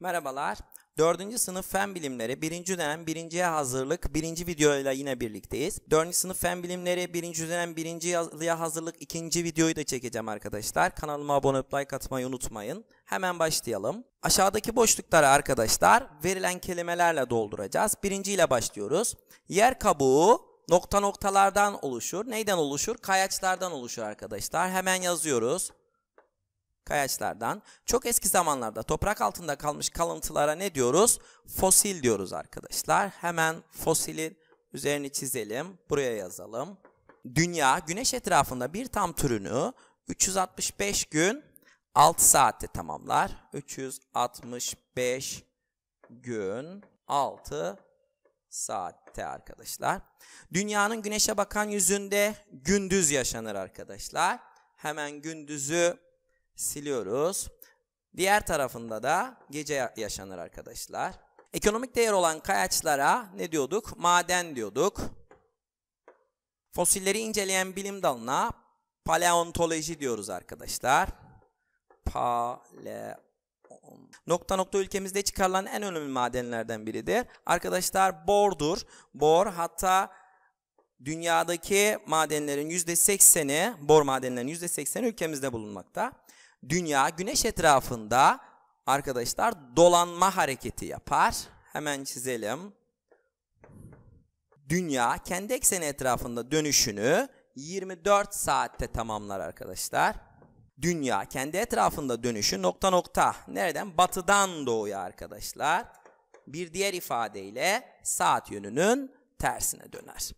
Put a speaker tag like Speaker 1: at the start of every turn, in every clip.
Speaker 1: Merhabalar. 4. sınıf fen bilimleri 1. dönem 1. hazırlık 1. videoyla yine birlikteyiz. 4. sınıf fen bilimleri 1. dönem 1. yazılıya hazırlık 2. videoyu da çekeceğim arkadaşlar. Kanalıma abone olup like atmayı unutmayın. Hemen başlayalım. Aşağıdaki boşlukları arkadaşlar verilen kelimelerle dolduracağız. 1. ile başlıyoruz. Yer kabuğu nokta noktalardan oluşur. Neyden oluşur? Kayaçlardan oluşur arkadaşlar. Hemen yazıyoruz kayaçlardan çok eski zamanlarda toprak altında kalmış kalıntılara ne diyoruz? Fosil diyoruz arkadaşlar. Hemen fosilin üzerini çizelim. Buraya yazalım. Dünya güneş etrafında bir tam türünü 365 gün 6 saatte tamamlar. 365 gün 6 saatte arkadaşlar. Dünyanın güneşe bakan yüzünde gündüz yaşanır arkadaşlar. Hemen gündüzü siliyoruz. Diğer tarafında da gece yaşanır arkadaşlar. Ekonomik değer olan kayaçlara ne diyorduk? Maden diyorduk. Fosilleri inceleyen bilim dalına paleontoloji diyoruz arkadaşlar. Pale Nokta nokta ülkemizde çıkarılan en önemli madenlerden biridir. Arkadaşlar bordur. Bor hatta dünyadaki madenlerin %80'i, bor madenlerin %80'i ülkemizde bulunmakta. Dünya güneş etrafında arkadaşlar dolanma hareketi yapar. Hemen çizelim. Dünya kendi ekseni etrafında dönüşünü 24 saatte tamamlar arkadaşlar. Dünya kendi etrafında dönüşü nokta nokta. Nereden? Batıdan doğuya arkadaşlar. Bir diğer ifadeyle saat yönünün tersine döner.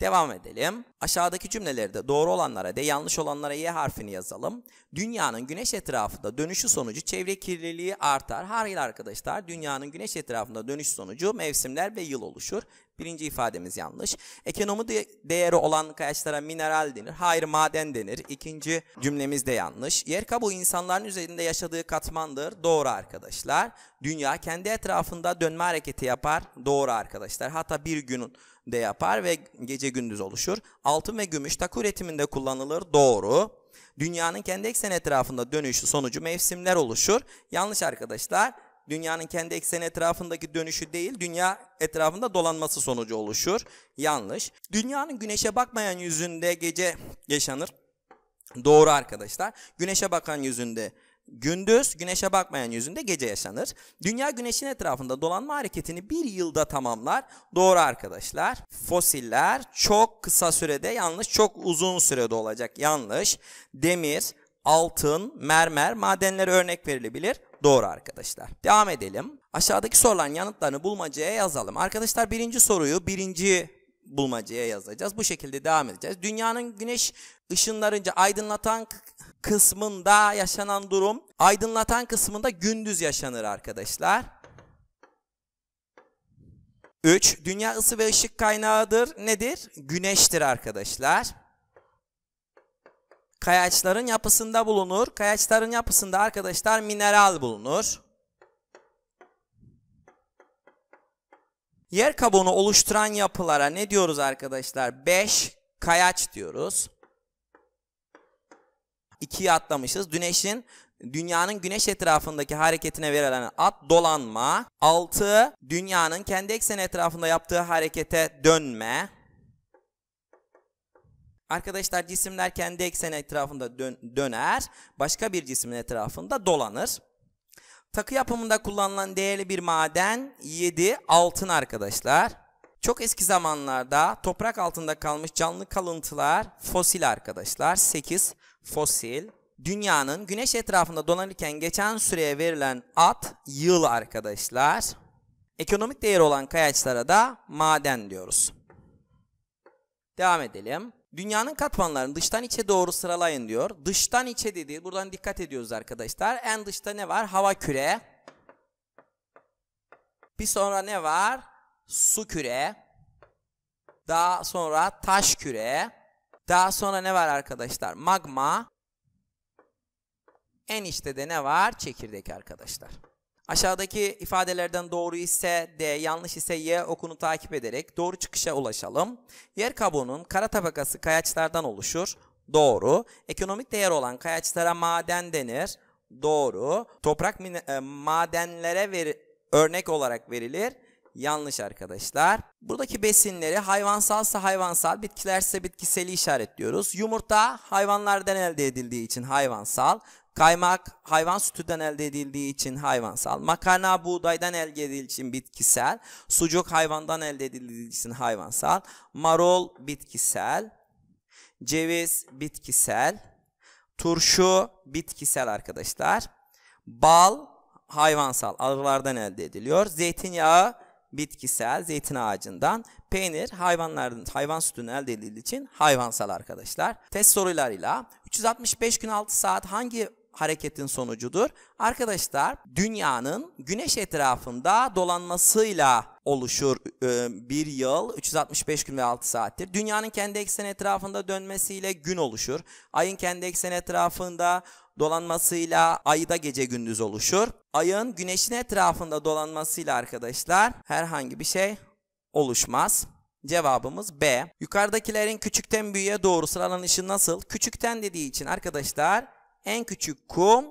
Speaker 1: Devam edelim. Aşağıdaki cümlelerde doğru olanlara de yanlış olanlara Y harfini yazalım. Dünyanın güneş etrafında dönüşü sonucu çevre kirliliği artar. Hayır arkadaşlar dünyanın güneş etrafında dönüş sonucu mevsimler ve yıl oluşur. Birinci ifademiz yanlış. Ekonomi de değeri olan kayaçlara mineral denir. Hayır maden denir. İkinci cümlemiz de yanlış. Yer kabuğu insanların üzerinde yaşadığı katmandır. Doğru arkadaşlar. Dünya kendi etrafında dönme hareketi yapar. Doğru arkadaşlar. Hatta bir günün de yapar ve gece gündüz oluşur. Altın ve gümüş takı üretiminde kullanılır. Doğru. Dünyanın kendi eksen etrafında dönüşü sonucu mevsimler oluşur. Yanlış arkadaşlar dünyanın kendi ekseni etrafındaki dönüşü değil, dünya etrafında dolanması sonucu oluşur. Yanlış. Dünyanın güneşe bakmayan yüzünde gece yaşanır. Doğru arkadaşlar. Güneşe bakan yüzünde Gündüz güneşe bakmayan yüzünde gece yaşanır. Dünya güneşin etrafında dolanma hareketini bir yılda tamamlar. Doğru arkadaşlar. Fosiller çok kısa sürede yanlış çok uzun sürede olacak yanlış. Demir, altın, mermer madenlere örnek verilebilir. Doğru arkadaşlar. Devam edelim. Aşağıdaki sorulan yanıtlarını bulmacaya yazalım. Arkadaşlar birinci soruyu birinci bulmacaya yazacağız. Bu şekilde devam edeceğiz. Dünyanın güneş ışınlarınca aydınlatan kısmında yaşanan durum aydınlatan kısmında gündüz yaşanır arkadaşlar. 3. Dünya ısı ve ışık kaynağıdır. Nedir? Güneştir arkadaşlar. Kayaçların yapısında bulunur. Kayaçların yapısında arkadaşlar mineral bulunur. Yer kabuğunu oluşturan yapılara ne diyoruz arkadaşlar? 5 kayaç diyoruz. 2'yi atlamışız. Güneşin dünyanın güneş etrafındaki hareketine verilen ad dolanma. 6 dünyanın kendi ekseni etrafında yaptığı harekete dönme. Arkadaşlar cisimler kendi ekseni etrafında döner. Başka bir cismin etrafında dolanır. Takı yapımında kullanılan değerli bir maden 7 altın arkadaşlar. Çok eski zamanlarda toprak altında kalmış canlı kalıntılar fosil arkadaşlar. 8 fosil. Dünyanın güneş etrafında dolanırken geçen süreye verilen at yıl arkadaşlar. Ekonomik değeri olan kayaçlara da maden diyoruz. Devam edelim. Dünyanın katmanlarını dıştan içe doğru sıralayın diyor. Dıştan içe dedi. buradan dikkat ediyoruz arkadaşlar. En dışta ne var? Hava küre. Bir sonra ne var? Su küre. Daha sonra taş küre. Daha sonra ne var arkadaşlar? Magma. En içte de ne var? Çekirdek arkadaşlar. Aşağıdaki ifadelerden doğru ise D, yanlış ise Y okunu takip ederek doğru çıkışa ulaşalım. Yer kabuğunun kara tabakası kayaçlardan oluşur. Doğru. Ekonomik değer olan kayaçlara maden denir. Doğru. Toprak e, madenlere ver örnek olarak verilir. Yanlış arkadaşlar. Buradaki besinleri hayvansalsa hayvansal, bitkilerse bitkiseli işaretliyoruz. Yumurta hayvanlardan elde edildiği için hayvansal. Kaymak hayvan sütüden elde edildiği için hayvansal. Makarna buğdaydan elde edildiği için bitkisel. Sucuk hayvandan elde edildiği için hayvansal. Marul bitkisel. Ceviz bitkisel. Turşu bitkisel arkadaşlar. Bal hayvansal arılardan elde ediliyor. Zeytinyağı bitkisel zeytin ağacından, peynir hayvanların hayvan sütünü elde edildiği için hayvansal arkadaşlar. Test sorularıyla 365 gün 6 saat hangi hareketin sonucudur. Arkadaşlar dünyanın güneş etrafında dolanmasıyla oluşur e, bir yıl 365 gün ve 6 saattir. Dünyanın kendi ekseni etrafında dönmesiyle gün oluşur. Ayın kendi ekseni etrafında dolanmasıyla ayda gece gündüz oluşur. Ayın güneşin etrafında dolanmasıyla arkadaşlar herhangi bir şey oluşmaz. Cevabımız B. Yukarıdakilerin küçükten büyüğe doğru sıralanan nasıl? Küçükten dediği için arkadaşlar en küçük kum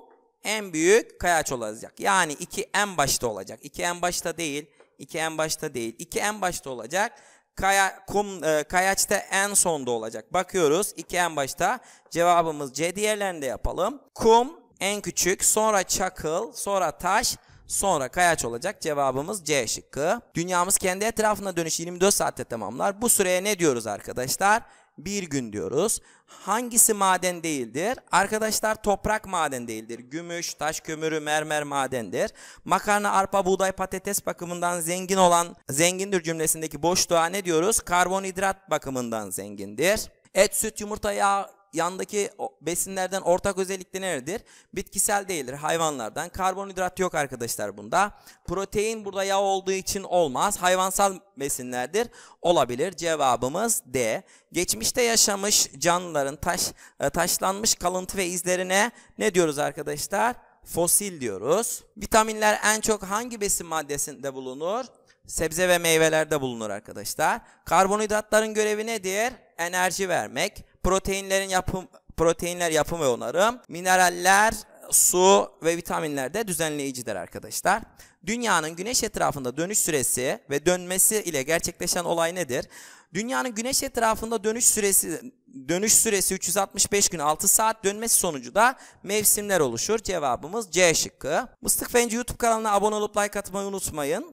Speaker 1: en büyük kayaç olacak. Yani 2 en başta olacak. 2 en başta değil. 2 en başta değil. 2 en başta olacak. Kaya, kum, e, kayaçta en sonda olacak. Bakıyoruz. 2 en başta. Cevabımız C. Diğerlerini de yapalım. Kum en küçük. Sonra çakıl. Sonra taş. Sonra kayaç olacak. Cevabımız C şıkkı. Dünyamız kendi etrafına dönüş 24 saatte tamamlar. Bu süreye ne diyoruz arkadaşlar? Bir gün diyoruz. Hangisi maden değildir? Arkadaşlar toprak maden değildir. Gümüş, taş kömürü, mermer madendir. Makarna, arpa, buğday, patates bakımından zengin olan zengindir cümlesindeki boşluğa ne diyoruz? Karbonhidrat bakımından zengindir. Et, süt, yumurta, yağ, yandaki besinlerden ortak özellikleri nedir? Bitkisel değildir hayvanlardan. Karbonhidrat yok arkadaşlar bunda. Protein burada yağ olduğu için olmaz. Hayvansal besinlerdir. Olabilir. Cevabımız D. Geçmişte yaşamış canlıların taş, e, taşlanmış kalıntı ve izlerine ne diyoruz arkadaşlar? Fosil diyoruz. Vitaminler en çok hangi besin maddesinde bulunur? Sebze ve meyvelerde bulunur arkadaşlar. Karbonhidratların görevi nedir? Enerji vermek proteinlerin yapım proteinler yapımı ve mineraller, su ve vitaminler de düzenleyicidir arkadaşlar. Dünyanın güneş etrafında dönüş süresi ve dönmesi ile gerçekleşen olay nedir? Dünyanın güneş etrafında dönüş süresi dönüş süresi 365 gün 6 saat dönmesi sonucu da mevsimler oluşur. Cevabımız C şıkkı. Mıstık Fenci YouTube kanalına abone olup like atmayı unutmayın.